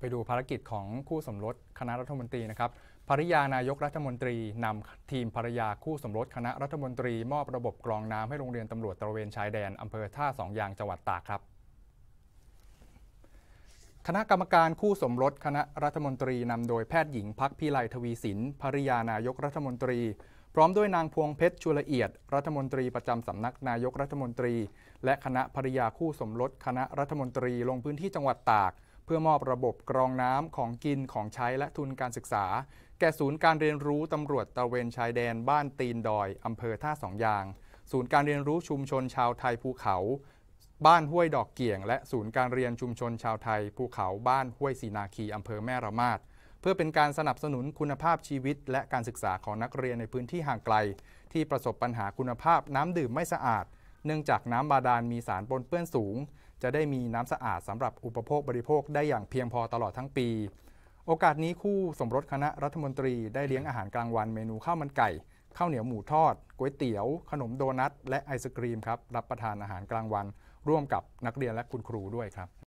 ไปดูภารกิจของคู่สมรสคณะรัฐมนตรีนะครับภริยานายกรัฐมนตรีนำทีมภรยาคู่สมรสคณะรัฐมนตรี มอบระบบกรองน้ำให้โรงเรียนตำรวจตระเวนชายแดนอำเภอท่าสองยางจังหวัดตากครับ คณะกรรมการคู่สมรสคณะรัฐมนตรีนำโดยแพทย์หญิง พักพิไลทวีสินภริยา นายกรัฐมนตรี พร้อมด้วยนางพวงเพชรชุละเอียด รัฐมนตรีประจำสำนักนายกรัฐมนตรี และคณะภริยาคู่สมรสคณะรัฐมนตรีลงพื้นที่จังหวัดตากพื่อมอบระบบกรองน้ำของกินของใช้และทุนการศึกษา แก่ศูนย์การเรียนรู้ตำรวจตะเวนชายแดน บ้านตีนดอยอำเภอท่าสองยาง ศูนย์การเรียนรู้ชุมชนชาวไทยภูเขา บ้านห้วยดอกเกี่ยง และศูนย์การเรียนชุมชนชาวไทยภูเขาบ้านห้วยสีนาคีอำเภอแม่ระมาด เพื่อเป็นการสนับสนุนคุณภาพชีวิตและการศึกษาของนักเรียนในพื้นที่ห่างไกล ที่ประสบปัญหาคุณภาพน้ำดื่มไม่สะอาดเนื่องจากน้ำบาดาลมีสารปนเปื้อนสูง จะได้มีน้ำสะอาดสำหรับอุปโภคบริโภคได้อย่างเพียงพอตลอดทั้งปี โอกาสนี้คู่สมรสคณะรัฐมนตรีได้เลี้ยงอาหารกลางวันเมนูข้าวมันไก่ข้าวเหนียวหมูทอดก๋วยเตี๋ยว ขนมโดนัทและไอศกรีมครับรับประทานอาหารกลางวัน ร่วมกับนักเรียนและคุณครูด้วยครับ